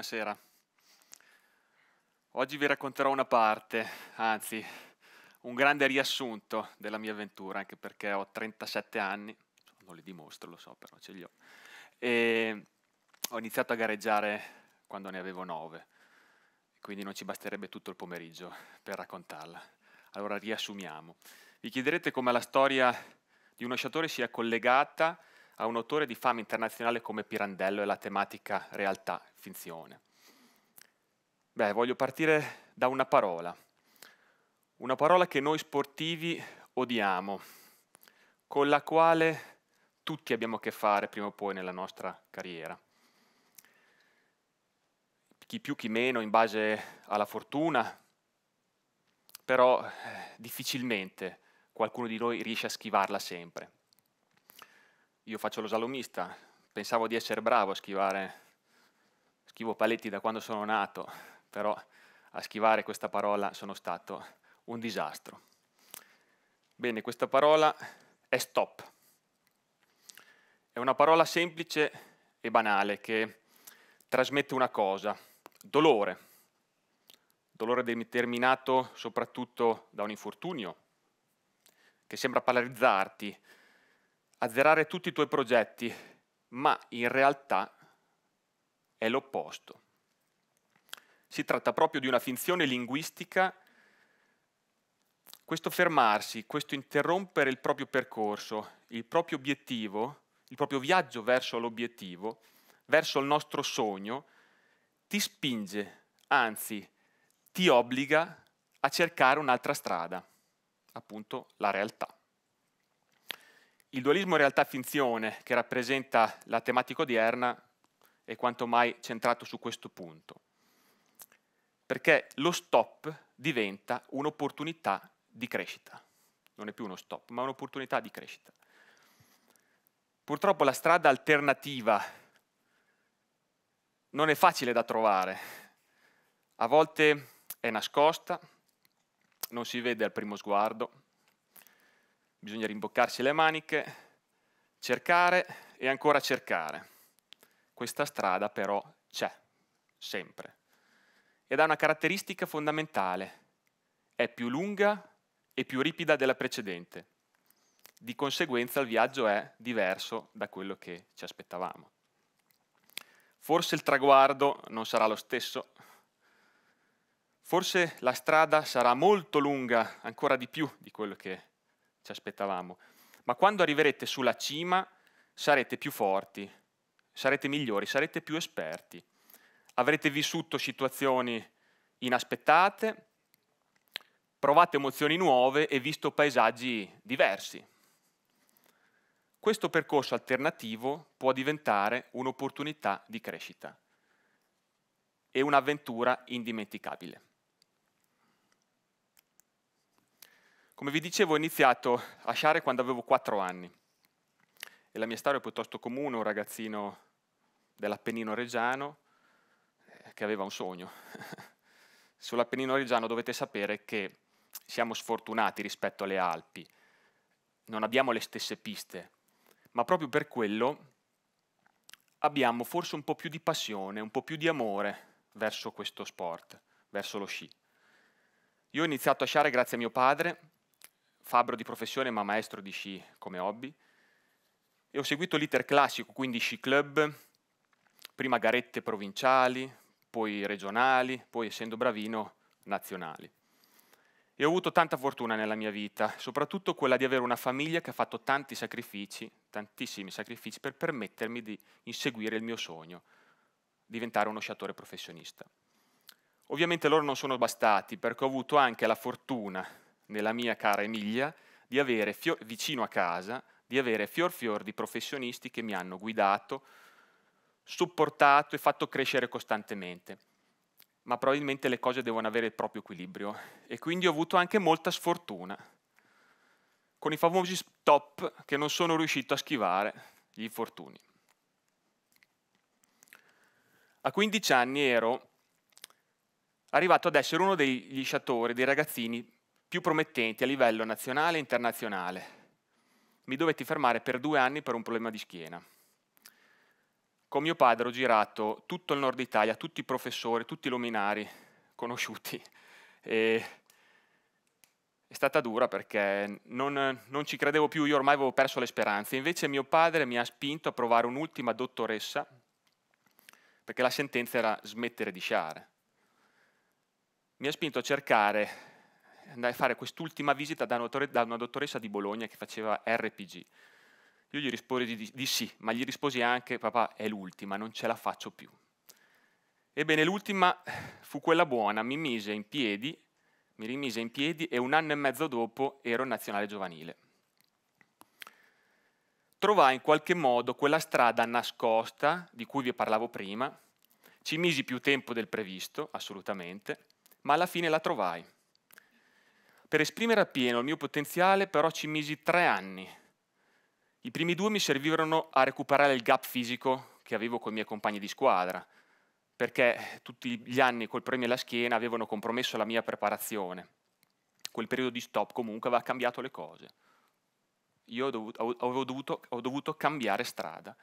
buonasera. Oggi vi racconterò una parte, anzi un grande riassunto della mia avventura, anche perché ho 37 anni, non li dimostro, lo so, però ce li ho, e ho iniziato a gareggiare quando ne avevo 9, quindi non ci basterebbe tutto il pomeriggio per raccontarla. Allora riassumiamo. Vi chiederete come la storia di uno sciatore sia collegata a un autore di fama internazionale come Pirandello e la tematica realtà-finzione? Beh, voglio partire da una parola, una parola che noi sportivi odiamo, con la quale tutti abbiamo a che fare prima o poi nella nostra carriera. Chi più, chi meno, in base alla fortuna, però eh, difficilmente qualcuno di noi riesce a schivarla sempre io faccio lo slalomista, pensavo di essere bravo a schivare, schivo paletti da quando sono nato, però a schivare questa parola sono stato un disastro. Bene, questa parola è stop. È una parola semplice e banale che trasmette una cosa, dolore, dolore determinato soprattutto da un infortunio, che sembra paralizzarti, azzerare tutti i tuoi progetti, ma in realtà è l'opposto. Si tratta proprio di una finzione linguistica. Questo fermarsi, questo interrompere il proprio percorso, il proprio obiettivo, il proprio viaggio verso l'obiettivo, verso il nostro sogno, ti spinge, anzi ti obbliga a cercare un'altra strada, appunto la realtà. Il dualismo realtà-finzione, che rappresenta la tematica odierna, è quanto mai centrato su questo punto. Perché lo stop diventa un'opportunità di crescita. Non è più uno stop, ma un'opportunità di crescita. Purtroppo la strada alternativa non è facile da trovare. A volte è nascosta, non si vede al primo sguardo, bisogna rimboccarsi le maniche, cercare e ancora cercare. Questa strada però c'è, sempre. Ed ha una caratteristica fondamentale, è più lunga e più ripida della precedente. Di conseguenza il viaggio è diverso da quello che ci aspettavamo. Forse il traguardo non sarà lo stesso, forse la strada sarà molto lunga, ancora di più di quello che ci aspettavamo. Ma quando arriverete sulla cima sarete più forti, sarete migliori, sarete più esperti. Avrete vissuto situazioni inaspettate, provate emozioni nuove e visto paesaggi diversi. Questo percorso alternativo può diventare un'opportunità di crescita e un'avventura indimenticabile. Come vi dicevo, ho iniziato a sciare quando avevo 4 anni. E la mia storia è piuttosto comune, un ragazzino dell'Appennino Reggiano eh, che aveva un sogno. Sull'Appennino Reggiano dovete sapere che siamo sfortunati rispetto alle Alpi, non abbiamo le stesse piste, ma proprio per quello abbiamo forse un po' più di passione, un po' più di amore verso questo sport, verso lo sci. Io ho iniziato a sciare grazie a mio padre, fabbro di professione ma maestro di sci come hobby e ho seguito l'iter classico, quindi sci club, prima garette provinciali, poi regionali, poi essendo bravino nazionali. E ho avuto tanta fortuna nella mia vita, soprattutto quella di avere una famiglia che ha fatto tanti sacrifici, tantissimi sacrifici per permettermi di inseguire il mio sogno, diventare uno sciatore professionista. Ovviamente loro non sono bastati perché ho avuto anche la fortuna nella mia cara Emilia, di avere vicino a casa, di avere fior fior di professionisti che mi hanno guidato, supportato e fatto crescere costantemente. Ma probabilmente le cose devono avere il proprio equilibrio e quindi ho avuto anche molta sfortuna con i famosi stop che non sono riuscito a schivare gli infortuni. A 15 anni ero arrivato ad essere uno dei lisciatori, dei ragazzini più promettenti a livello nazionale e internazionale. Mi dovetti fermare per due anni per un problema di schiena. Con mio padre ho girato tutto il nord Italia, tutti i professori, tutti i luminari conosciuti. E è stata dura perché non, non ci credevo più, io ormai avevo perso le speranze. Invece mio padre mi ha spinto a provare un'ultima dottoressa, perché la sentenza era smettere di sciare. Mi ha spinto a cercare andai a fare quest'ultima visita da una, dottoressa di Bologna che faceva RPG. Io gli risposi di, di sì, ma gli risposi anche, papà, è l'ultima, non ce la faccio più. Ebbene, l'ultima fu quella buona, mi mise in piedi, mi rimise in piedi e un anno e mezzo dopo ero in nazionale giovanile. Trovai in qualche modo quella strada nascosta di cui vi parlavo prima, ci misi più tempo del previsto, assolutamente, ma alla fine la trovai. Per esprimere appieno il mio potenziale però ci misi tre anni. I primi due mi servirono a recuperare il gap fisico che avevo con i miei compagni di squadra, perché tutti gli anni col premio alla schiena avevano compromesso la mia preparazione. Quel periodo di stop comunque aveva cambiato le cose. Io ho dovuto, dovuto, ho dovuto cambiare strada.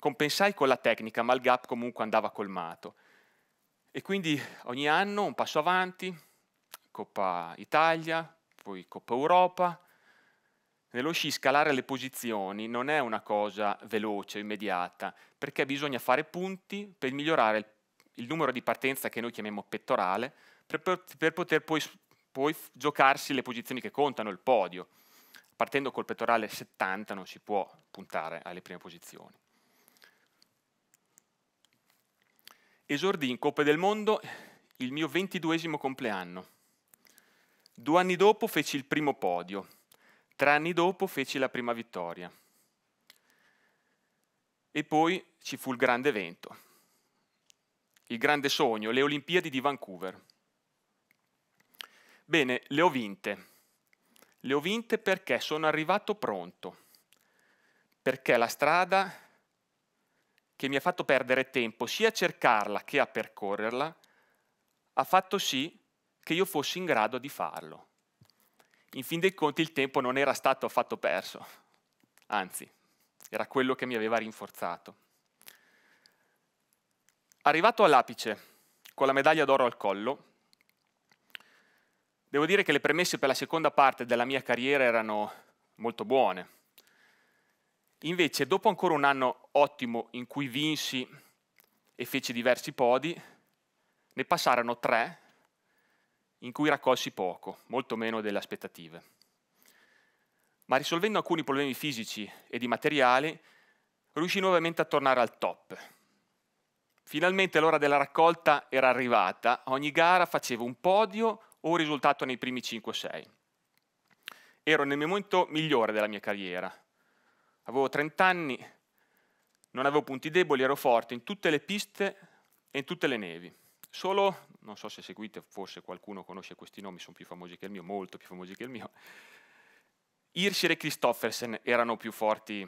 Compensai con la tecnica, ma il gap comunque andava colmato. E quindi ogni anno un passo avanti, Coppa Italia, poi Coppa Europa. Nello sci scalare le posizioni non è una cosa veloce, immediata, perché bisogna fare punti per migliorare il, il numero di partenza che noi chiamiamo pettorale, per, per poter poi, poi giocarsi le posizioni che contano, il podio. Partendo col pettorale 70 non si può puntare alle prime posizioni. Esordì in Coppa del Mondo il mio ventiduesimo compleanno. Due anni dopo feci il primo podio, tre anni dopo feci la prima vittoria. E poi ci fu il grande evento, il grande sogno, le Olimpiadi di Vancouver. Bene, le ho vinte. Le ho vinte perché sono arrivato pronto, perché la strada che mi ha fatto perdere tempo sia a cercarla che a percorrerla ha fatto sì che che io fossi in grado di farlo. In fin dei conti il tempo non era stato affatto perso, anzi, era quello che mi aveva rinforzato. Arrivato all'apice, con la medaglia d'oro al collo, devo dire che le premesse per la seconda parte della mia carriera erano molto buone. Invece, dopo ancora un anno ottimo in cui vinsi e feci diversi podi, ne passarono tre in cui raccolsi poco, molto meno delle aspettative. Ma risolvendo alcuni problemi fisici e di materiali, riuscì nuovamente a tornare al top. Finalmente l'ora della raccolta era arrivata, ogni gara facevo un podio o un risultato nei primi 5-6. Ero nel momento migliore della mia carriera. Avevo 30 anni, non avevo punti deboli, ero forte in tutte le piste e in tutte le nevi. Solo non so se seguite, forse qualcuno conosce questi nomi, sono più famosi che il mio, molto più famosi che il mio, Irsir e Christoffersen erano più forti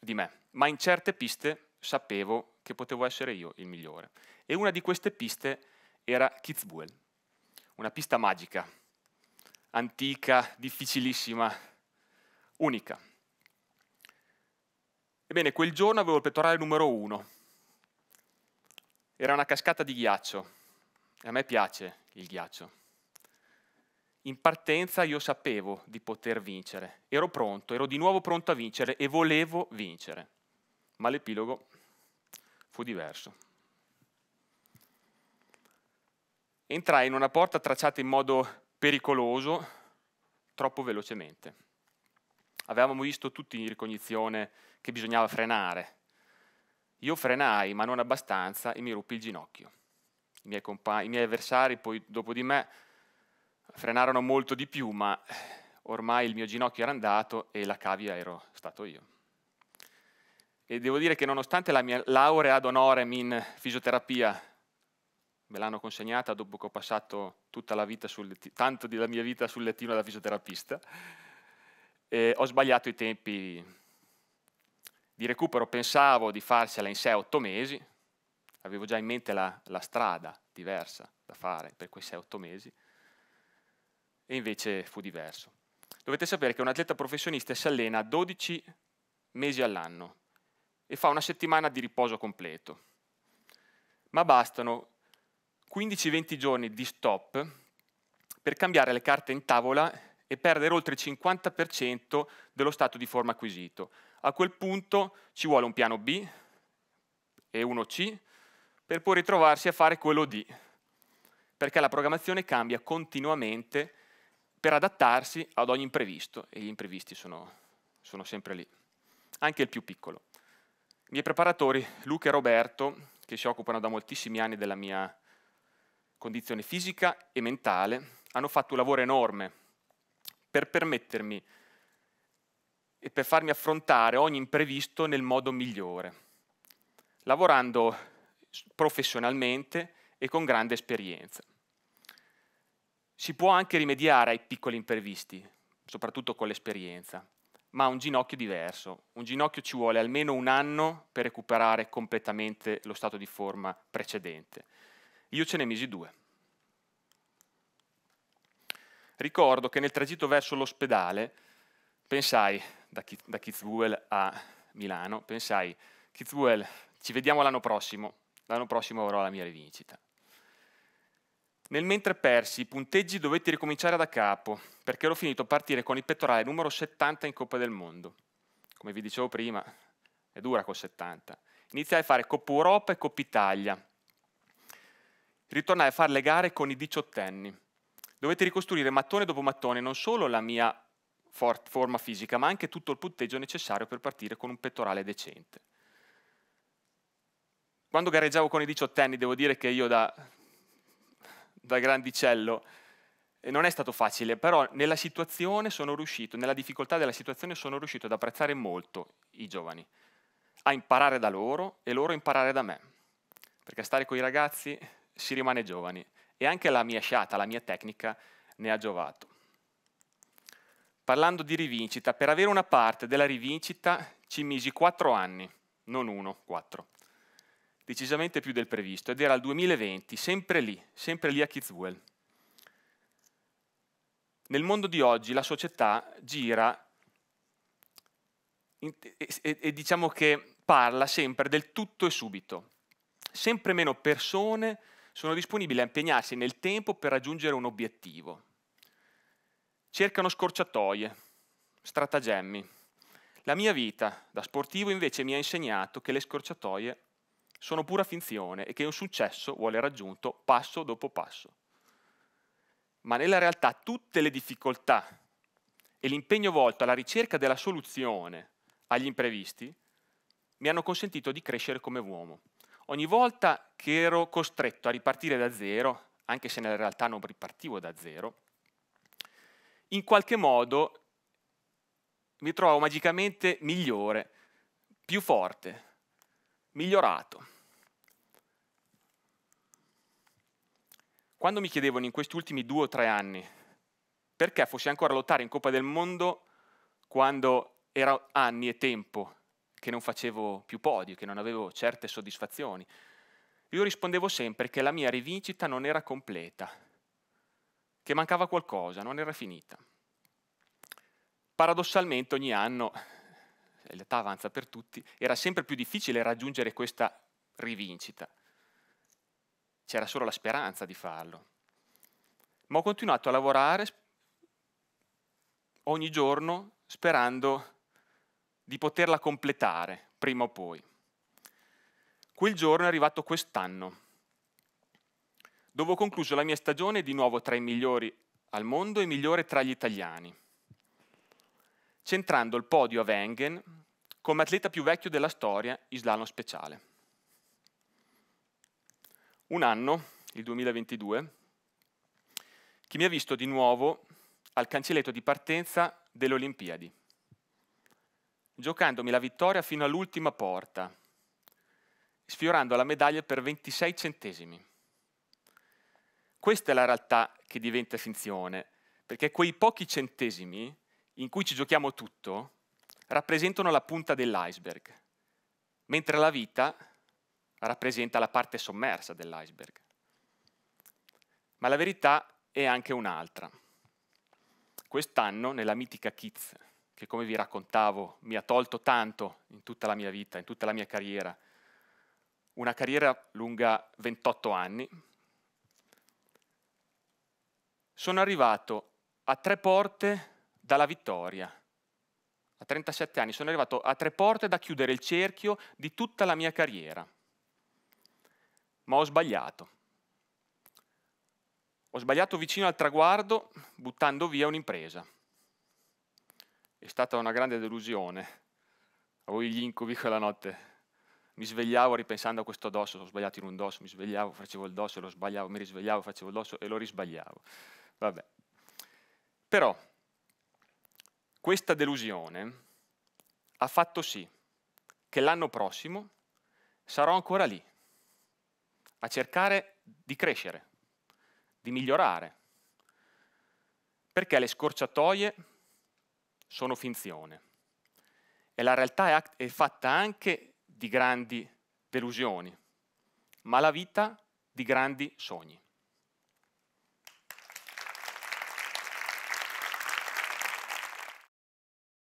di me, ma in certe piste sapevo che potevo essere io il migliore. E una di queste piste era Kitzbühel, una pista magica, antica, difficilissima, unica. Ebbene, quel giorno avevo il pettorale numero uno. Era una cascata di ghiaccio a me piace il ghiaccio. In partenza io sapevo di poter vincere, ero pronto, ero di nuovo pronto a vincere e volevo vincere, ma l'epilogo fu diverso. Entrai in una porta tracciata in modo pericoloso, troppo velocemente. Avevamo visto tutti in ricognizione che bisognava frenare. Io frenai, ma non abbastanza, e mi ruppi il ginocchio i miei, compagni, i miei avversari poi dopo di me frenarono molto di più, ma ormai il mio ginocchio era andato e la cavia ero stato io. E devo dire che nonostante la mia laurea ad honorem in fisioterapia, me l'hanno consegnata dopo che ho passato tutta la vita sul, tanto della mia vita sul lettino da fisioterapista, eh, ho sbagliato i tempi di recupero, pensavo di farsela in 6-8 mesi, avevo già in mente la, la strada diversa da fare per quei 6-8 mesi, e invece fu diverso. Dovete sapere che un atleta professionista si allena 12 mesi all'anno e fa una settimana di riposo completo, ma bastano 15-20 giorni di stop per cambiare le carte in tavola e perdere oltre il 50% dello stato di forma acquisito. A quel punto ci vuole un piano B e uno C per poi ritrovarsi a fare quello di, perché la programmazione cambia continuamente per adattarsi ad ogni imprevisto, e gli imprevisti sono, sono sempre lì, anche il più piccolo. I miei preparatori, Luca e Roberto, che si occupano da moltissimi anni della mia condizione fisica e mentale, hanno fatto un lavoro enorme per permettermi e per farmi affrontare ogni imprevisto nel modo migliore, lavorando professionalmente e con grande esperienza. Si può anche rimediare ai piccoli imprevisti, soprattutto con l'esperienza, ma un ginocchio diverso. Un ginocchio ci vuole almeno un anno per recuperare completamente lo stato di forma precedente. Io ce ne misi due. Ricordo che nel tragitto verso l'ospedale pensai, da, da Kitzbühel a Milano, pensai, Kitzbühel, ci vediamo l'anno prossimo, l'anno prossimo avrò la mia rivincita. Nel mentre persi i punteggi dovetti ricominciare da capo, perché ero finito a partire con il pettorale numero 70 in Coppa del Mondo. Come vi dicevo prima, è dura col 70. Iniziai a fare Coppa Europa e Coppa Italia. Ritornai a fare le gare con i diciottenni. Dovete ricostruire mattone dopo mattone non solo la mia forma fisica, ma anche tutto il punteggio necessario per partire con un pettorale decente. Quando gareggiavo con i diciottenni, devo dire che io da, da grandicello, non è stato facile, però nella situazione sono riuscito, nella difficoltà della situazione sono riuscito ad apprezzare molto i giovani, a imparare da loro e loro imparare da me, perché stare con i ragazzi si rimane giovani e anche la mia sciata, la mia tecnica ne ha giovato. Parlando di rivincita, per avere una parte della rivincita ci misi quattro anni, non uno, quattro decisamente più del previsto, ed era il 2020, sempre lì, sempre lì a Kitzbühel. Nel mondo di oggi la società gira e, e, e diciamo che parla sempre del tutto e subito. Sempre meno persone sono disponibili a impegnarsi nel tempo per raggiungere un obiettivo. Cercano scorciatoie, stratagemmi. La mia vita da sportivo invece mi ha insegnato che le scorciatoie sono pura finzione e che un successo vuole raggiunto passo dopo passo. Ma nella realtà tutte le difficoltà e l'impegno volto alla ricerca della soluzione agli imprevisti mi hanno consentito di crescere come uomo. Ogni volta che ero costretto a ripartire da zero, anche se nella realtà non ripartivo da zero, in qualche modo mi trovavo magicamente migliore, più forte, migliorato. Quando mi chiedevano in questi ultimi due o tre anni perché fossi ancora a lottare in Coppa del Mondo quando era anni e tempo che non facevo più podio, che non avevo certe soddisfazioni, io rispondevo sempre che la mia rivincita non era completa, che mancava qualcosa, non era finita. Paradossalmente ogni anno l'età avanza per tutti, era sempre più difficile raggiungere questa rivincita. C'era solo la speranza di farlo. Ma ho continuato a lavorare ogni giorno sperando di poterla completare prima o poi. Quel giorno è arrivato quest'anno, dove ho concluso la mia stagione di nuovo tra i migliori al mondo e migliore tra gli italiani, centrando il podio a Wengen come atleta più vecchio della storia, slalom speciale. Un anno, il 2022, che mi ha visto di nuovo al cancelletto di partenza delle Olimpiadi, giocandomi la vittoria fino all'ultima porta, sfiorando la medaglia per 26 centesimi. Questa è la realtà che diventa finzione, perché quei pochi centesimi in cui ci giochiamo tutto rappresentano la punta dell'iceberg, mentre la vita rappresenta la parte sommersa dell'iceberg. Ma la verità è anche un'altra. Quest'anno, nella mitica Kids, che come vi raccontavo mi ha tolto tanto in tutta la mia vita, in tutta la mia carriera, una carriera lunga 28 anni, sono arrivato a tre porte dalla vittoria, a 37 anni, sono arrivato a tre porte da chiudere il cerchio di tutta la mia carriera. Ma ho sbagliato. Ho sbagliato vicino al traguardo buttando via un'impresa. È stata una grande delusione. Avevo gli incubi quella notte. Mi svegliavo ripensando a questo dosso, ho sbagliato in un dosso, mi svegliavo, facevo il dosso, e lo sbagliavo, mi risvegliavo, facevo il dosso e lo risbagliavo. Vabbè. Però questa delusione ha fatto sì che l'anno prossimo sarò ancora lì, a cercare di crescere, di migliorare, perché le scorciatoie sono finzione e la realtà è, fatta anche di grandi delusioni, ma la vita di grandi sogni.